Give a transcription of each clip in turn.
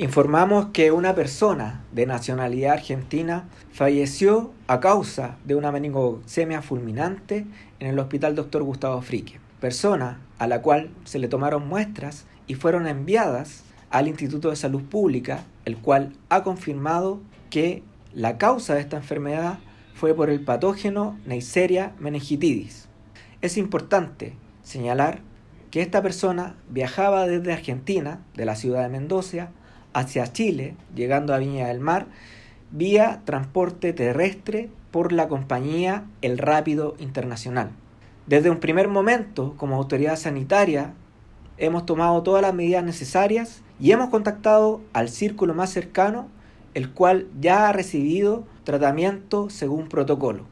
Informamos que una persona de nacionalidad argentina falleció a causa de una meningocemia fulminante en el hospital Dr. Gustavo Frique, persona a la cual se le tomaron muestras y fueron enviadas al Instituto de Salud Pública, el cual ha confirmado que la causa de esta enfermedad fue por el patógeno Neisseria meningitidis. Es importante señalar que esta persona viajaba desde Argentina, de la ciudad de Mendoza, hacia Chile, llegando a Viña del Mar, vía transporte terrestre por la compañía El Rápido Internacional. Desde un primer momento, como autoridad sanitaria, hemos tomado todas las medidas necesarias y hemos contactado al círculo más cercano, el cual ya ha recibido tratamiento según protocolo.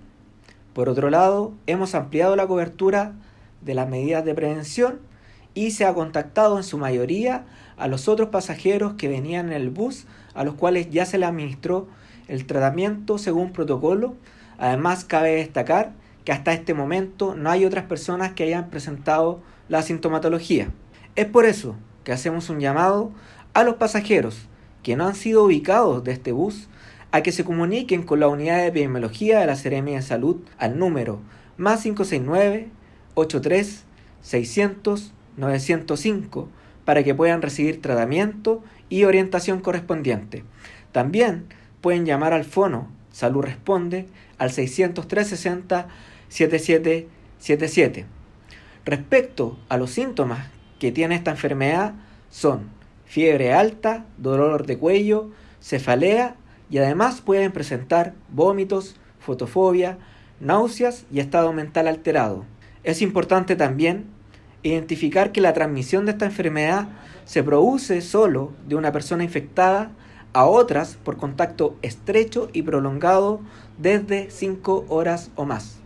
Por otro lado, hemos ampliado la cobertura de las medidas de prevención y se ha contactado en su mayoría a los otros pasajeros que venían en el bus, a los cuales ya se le administró el tratamiento según protocolo. Además, cabe destacar que hasta este momento no hay otras personas que hayan presentado la sintomatología. Es por eso que hacemos un llamado a los pasajeros que no han sido ubicados de este bus a que se comuniquen con la unidad de epidemiología de la Seremia de Salud al número más 569 83 600 905 para que puedan recibir tratamiento y orientación correspondiente. También pueden llamar al Fono Salud Responde al 603 7777. Respecto a los síntomas que tiene esta enfermedad son fiebre alta, dolor de cuello, cefalea y además pueden presentar vómitos, fotofobia, náuseas y estado mental alterado. Es importante también identificar que la transmisión de esta enfermedad se produce solo de una persona infectada a otras por contacto estrecho y prolongado desde 5 horas o más.